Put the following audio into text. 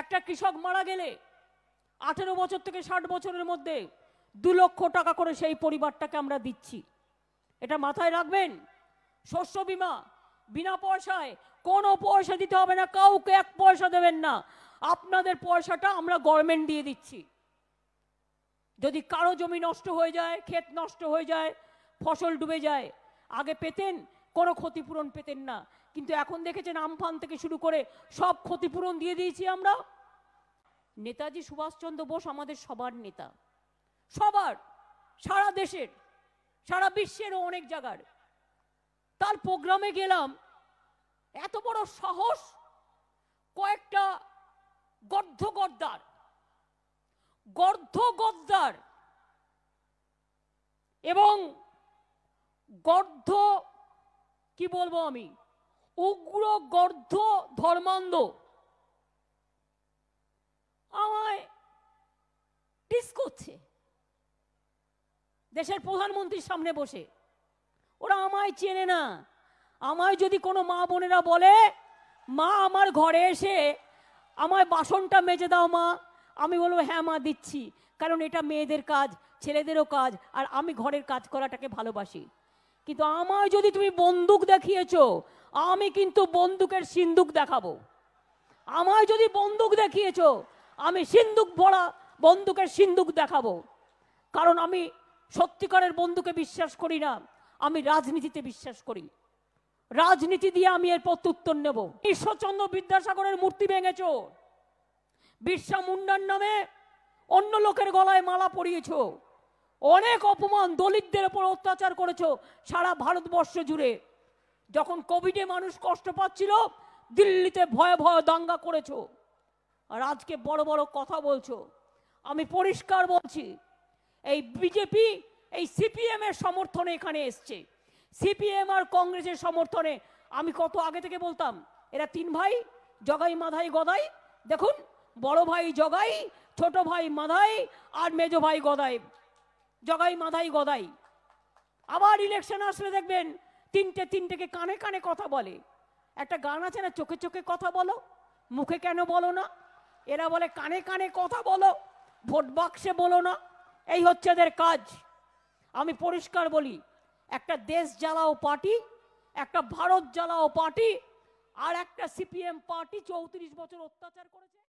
একটা কৃষক মারা গেলে আঠেরো বছর থেকে ষাট বছরের মধ্যে দু লক্ষ টাকা করে সেই পরিবারটাকে আমরা দিচ্ছি এটা মাথায় রাখবেন শস্য বিমা বিনা পয়সায় কোনো পয়সা দিতে হবে না কাউকে এক পয়সা দেবেন না আপনাদের পয়সাটা আমরা গভর্নমেন্ট দিয়ে দিচ্ছি যদি কারো জমি নষ্ট হয়ে যায় ক্ষেত নষ্ট হয়ে যায় ফসল ডুবে যায় আগে পেতেন কোনো ক্ষতিপূরণ পেতেন না কিন্তু এখন দেখেছেন আমফান থেকে শুরু করে সব ক্ষতিপূরণ দিয়ে দিয়েছি আমরা নেতাজি সুভাষচন্দ্র বোস আমাদের সবার নেতা সবার সারা দেশের সারা বিশ্বেরও অনেক জায়গার তার প্রোগ্রামে গেলাম এত বড় সাহস কয়েকটা গর্ধ গদ্দার গর্ধ গদ্দার এবং গর্ধ কি বলবো আমি উগ্র গর্ধ ধর্মান্ধ আমায় টিস করছে দেশের প্রধানমন্ত্রীর সামনে বসে ওরা আমায় চেনে না আমায় যদি কোনো মা বোনেরা বলে মা আমার ঘরে এসে আমায় বাসনটা মেজে দাও মা আমি বলবো হ্যাঁ মা দিচ্ছি কারণ এটা মেয়েদের কাজ ছেলেদেরও কাজ আর আমি ঘরের কাজ করাটাকে ভালোবাসি কিন্তু আমায় যদি তুমি বন্দুক দেখিয়েছ আমি কিন্তু বন্দুকের সিন্দুক দেখাবো আমায় যদি বন্দুক দেখিয়েছ আমি সিন্দুক ভরা বন্দুকের সিন্দুক দেখাবো কারণ আমি সত্যিকারের বন্ধুকে বিশ্বাস করি না আমি রাজনীতিতে বিশ্বাস করি রাজনীতি দিয়ে আমি এর প্রত্যুত্তর নেব ঈশ্বরচন্দ্র বিদ্যাসাগরের মূর্তি ভেঙেছ বিশ্বা মুন্ডার নামে অন্য লোকের গলায় মালা পরিয়েছো অনেক অপমান দলিতদের ওপর অত্যাচার করেছো সারা ভারতবর্ষ জুড়ে যখন কোভিডে মানুষ কষ্ট পাচ্ছিল দিল্লিতে ভয়ে ভয় দাঙ্গা করেছো আর আজকে বড় বড় কথা বলছো আমি পরিষ্কার বলছি এই বিজেপি এই সিপিএমের সমর্থনে এখানে এসছে সিপিএম আর কংগ্রেসের সমর্থনে আমি কত আগে থেকে বলতাম এরা তিন ভাই জগাই মাধাই গদাই দেখুন বড় ভাই জগাই ছোট ভাই মাধাই আর মেজ ভাই গদাই জগাই মাধাই গদাই আবার ইলেকশন আসলে দেখবেন তিনটে তিনটেকে কানে কানে কথা বলে একটা গান আছে না চোখে চোখে কথা বলো মুখে কেন বলো না এরা বলে কানে কানে কথা বলো ভোট বাক্সে বলো না এই হচ্ছে এদের কাজ আমি পরিষ্কার বলি একটা দেশ জ্বালাও পার্টি একটা ভারত জ্বালাও পার্টি আর একটা সিপিএম পার্টি চৌত্রিশ বছর অত্যাচার করেছে